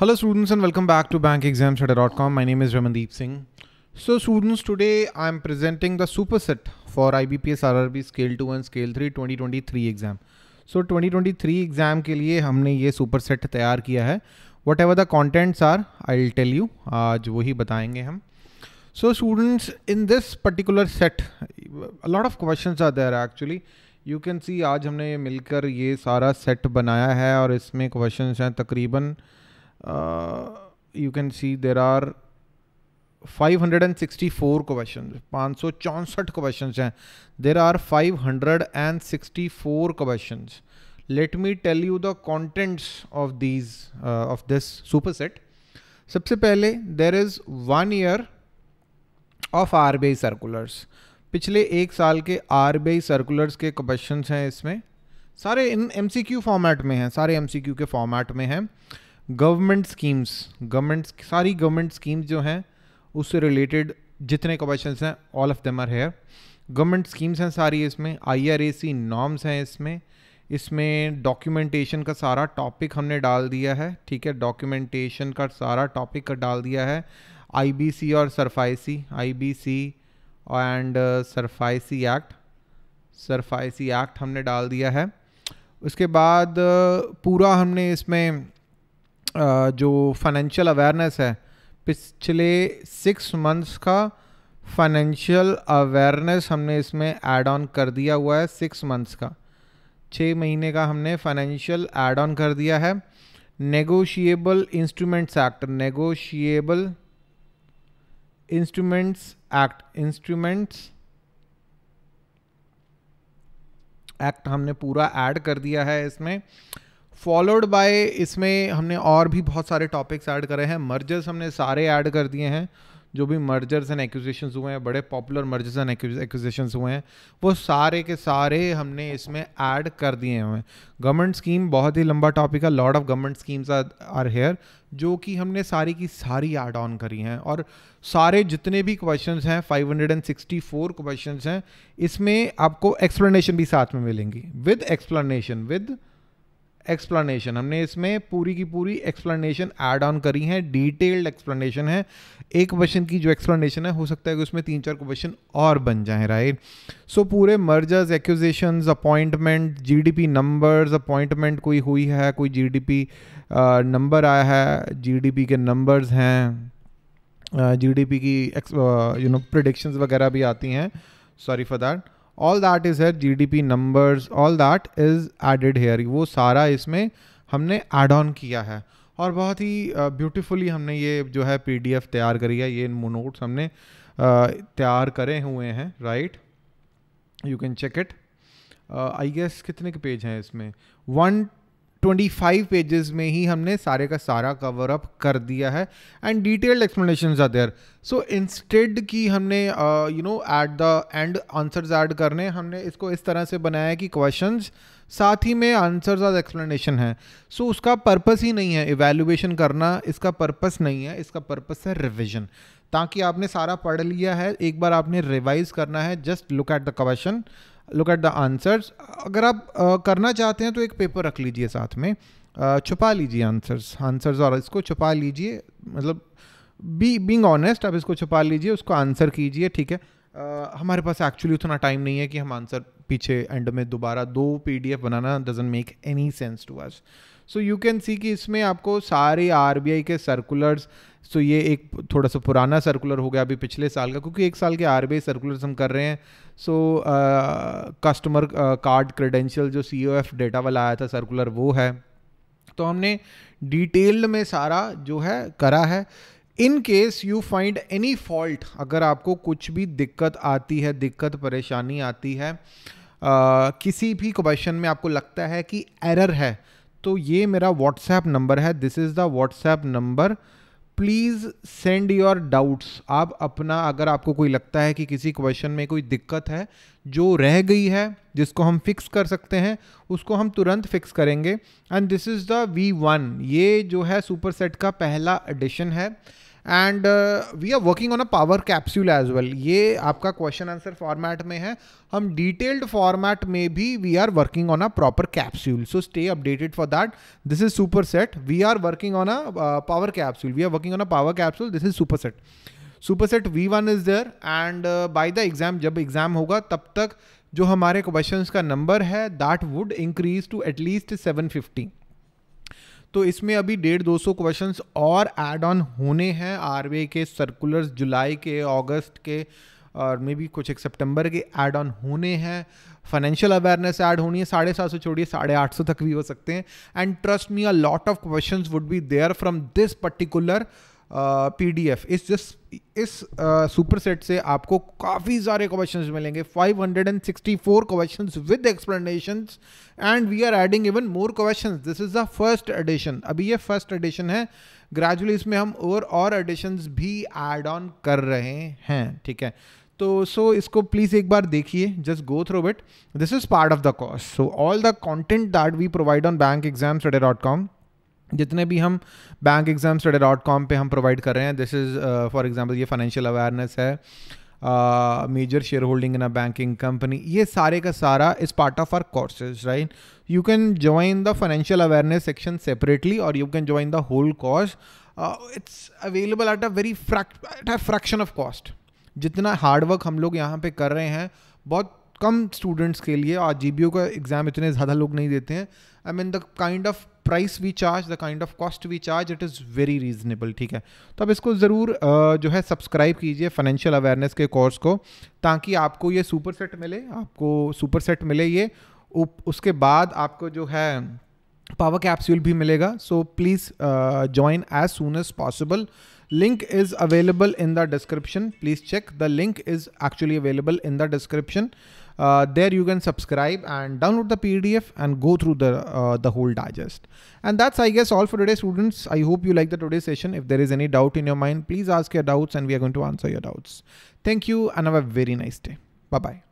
Hello students and welcome back to bankexamstudy.com. My name is Ramandeep Singh. So students, today I am presenting the superset for IBPS RRB Scale 2 and Scale 3 2023 exam. So 2023 exam के लिए हमने ये superset तैयार किया है. Whatever the contents are, I'll tell you. आज वही बताएंगे हम. So students, in this particular set, a lot of questions are there actually. You can see आज हमने मिलकर ये सारा set बनाया है और इसमें questions हैं तकरीबन you can see there are 564 question पाँच सौ चौंसठ क्वेश्चन हैं there are 564 question let me tell you the contents of these of this super set सबसे पहले there is one year of R B circulars पिछले एक साल के आर बी सर्कुलर्स के क्वेश्चन हैं इसमें सारे in M C Q format में हैं सारे एम सी क्यू के फॉर्मेट में हैं गवर्नमेंट स्कीम्स गवर्नमेंट सारी गवर्नमेंट स्कीम्स जो हैं उससे रिलेटेड जितने क्वेश्चन हैं all of them are here government schemes हैं सारी इसमें आईआरएसी नॉर्म्स हैं इसमें इसमें डॉक्यूमेंटेशन का सारा टॉपिक हमने डाल दिया है ठीक है डॉक्यूमेंटेशन का सारा टॉपिक डाल दिया है आईबीसी और SARFAESI IBC and SARFAESI act SARFAESI act हमने डाल दिया है उसके बाद uh, पूरा हमने इसमें जो फाइनेंशियल अवेयरनेस है पिछले सिक्स मंथ्स का फाइनेंशियल अवेयरनेस हमने इसमें ऐड ऑन कर दिया हुआ है सिक्स मंथ्स का छः महीने का हमने फाइनेंशियल ऐड ऑन कर दिया है negotiable instruments act negotiable instruments act instruments act हमने पूरा ऐड कर दिया है इसमें फॉलोड बाय इसमें हमने और भी बहुत सारे टॉपिक्स ऐड करे हैं मर्जर्स हमने सारे ऐड कर दिए हैं जो भी मर्जर्स एंड एक्विजेशन हुए हैं बड़े पॉपुलर मर्जर्स एंड एक्विजिशंस हुए हैं वो सारे के सारे हमने इसमें ऐड कर दिए हुए हैं गवर्नमेंट स्कीम बहुत ही लंबा टॉपिक है lot of government schemes are here जो कि हमने सारी की सारी ऐड ऑन करी हैं और सारे जितने भी क्वेश्चंस हैं 564 क्वेश्चंस हैं इसमें आपको एक्सप्लेनेशन भी साथ में मिलेंगी विद एक्सप्लेनेशन विद एक्सप्लेनेशन हमने इसमें पूरी की पूरी एक्सप्लेनेशन ऐड ऑन करी है डिटेल्ड एक्सप्लेनेशन है एक क्वेश्चन की जो एक्सप्लेनेशन है हो सकता है कि उसमें तीन चार क्वेश्चन और बन जाए राइट सो पूरे mergers acquisition appointment GDP numbers appointment कोई हुई है कोई जीडीपी नंबर आया है जीडीपी के नंबर्स हैं जीडीपी की यू नो प्रडिक्शंस वगैरह भी आती हैं sorry for that all that is here G D P numbers all that is added here वो सारा इसमें हमने एड ऑन किया है और बहुत ही ब्यूटिफुली हमने ये जो है पी डी एफ तैयार करी है ये नोट्स हमने तैयार करे हुए हैं right you can check it I guess कितने के पेज हैं इसमें वन 25 पेजेस में ही हमने सारे का सारा कवर अप कर दिया है and detailed explanation are there so instead की हमने you know at the end answers add करने हमने इसको इस तरह से बनाया है कि क्वेश्चंस साथ ही में आंसर्स और एक्सप्लेनेशन है सो so, उसका पर्पस ही नहीं है इवेल्युएशन करना इसका पर्पस नहीं है इसका पर्पस है रिविजन ताकि आपने सारा पढ़ लिया है एक बार आपने रिवाइज करना है just look at the question look at the answers अगर आप करना चाहते हैं तो एक पेपर रख लीजिए साथ में छुपा लीजिए आंसर्स आंसर्स और इसको छुपा लीजिए मतलब बी बींग ऑनेस्ट आप इसको छुपा लीजिए उसको आंसर कीजिए ठीक है हमारे पास एक्चुअली उतना टाइम नहीं है कि हम आंसर पीछे एंड में दोबारा दो पी बनाना doesn't make any sense to us so you can see कि इसमें आपको सारे आर के सर्कुलर्स सो so ये एक थोड़ा सा पुराना सर्कुलर हो गया अभी पिछले साल का क्योंकि एक साल के आर बी सर्कुलर्स हम कर रहे हैं सो कस्टमर कार्ड क्रेडेंशियल जो सी ओ एफ डेटा वाला आया था सर्कुलर वो है तो हमने डिटेल्ड में सारा जो है करा है in case you find any fault अगर आपको कुछ भी दिक्कत आती है दिक्कत परेशानी आती है आ, किसी भी क्वेश्चन में आपको लगता है कि एरर है तो ये मेरा व्हाट्सएप नंबर है this is the WhatsApp number please send your doubts आप अपना अगर आपको कोई लगता है कि किसी क्वेश्चन में कोई दिक्कत है जो रह गई है जिसको हम फिक्स कर सकते हैं उसको हम तुरंत फिक्स करेंगे and this is the V one ये जो है सुपर सेट का पहला एडिशन है and we are working on a power capsule as well ये आपका क्वेश्चन आंसर फॉर्मेट में है हम डिटेल्ड फॉर्मेट में भी we are working on a proper capsule so stay updated for that this is super set we are working on a power capsule we are working on a power capsule this is super set super set V one is there and by the exam जब exam होगा तब तक जो हमारे question का number है that would increase to at least seven fifty तो इसमें अभी डेढ़ दो सौ क्वेश्चन और एड ऑन होने हैं आर के सर्कुलर्स जुलाई के अगस्त के और मे बी कुछ एक सितंबर के ऐड ऑन होने हैं फाइनेंशियल अवेयरनेस ऐड होनी है साढ़े सात सौ छोड़िए साढ़े आठ सौ तक भी हो सकते हैं and trust me a lot of question would be there from this particular P D F इस जिस इस सुपर सेट से आपको काफ़ी सारे क्वेश्चन मिलेंगे 564 question with explanation and we are adding even more question this is the first edition अभी ये फर्स्ट एडिशन है ग्रेजुअली इसमें हम और और एडिशन भी एड ऑन कर रहे हैं ठीक है तो सो so, इसको प्लीज़ एक बार देखिए just go through it this is part of the cost so all the content that we provide on bank exam dot com जितने भी हम bank exam study dot com पर हम प्रोवाइड कर रहे हैं दिस इज़ फॉर एग्जाम्पल ये financial awareness है major share holding in a banking company ये सारे का सारा is part of our courses right you can join the financial awareness section separately और you can join the whole course it's available at a very fract at a fraction of cost जितना hard work हम लोग यहाँ पे कर रहे हैं बहुत कम स्टूडेंट्स के लिए आज जी का एग्ज़ाम इतने ज़्यादा लोग नहीं देते हैं I mean the kind of price we charge the kind of cost we charge it is very reasonable ठीक है तो अब इसको ज़रूर जो है सब्सक्राइब कीजिए फाइनेंशियल अवेयरनेस के कोर्स को ताकि आपको ये सुपर सेट मिले आपको सुपर सेट मिले ये उसके बाद आपको जो है पावर कैप्सूल भी मिलेगा so please join as soon as possible link is available in the description please check the link is actually available in the description Uh, there you can subscribe and download the PDF and go through the, uh, the whole digest. And that's, I guess, all for today, students. I hope you like the today's session. If there is any doubt in your mind, please ask your doubts and we are going to answer your doubts. Thank you and have a very nice day. Bye-bye.